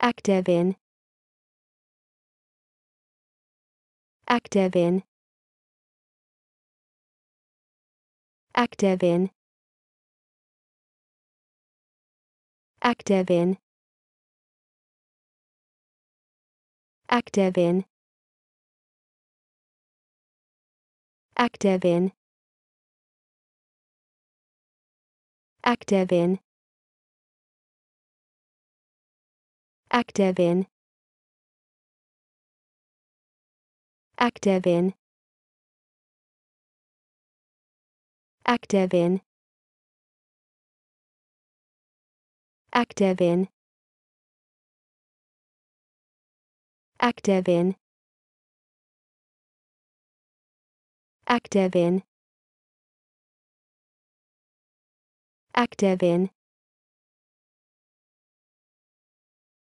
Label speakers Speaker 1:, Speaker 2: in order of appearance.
Speaker 1: active in active in active in active in active in active in active in active in active in active in active in active in active in active in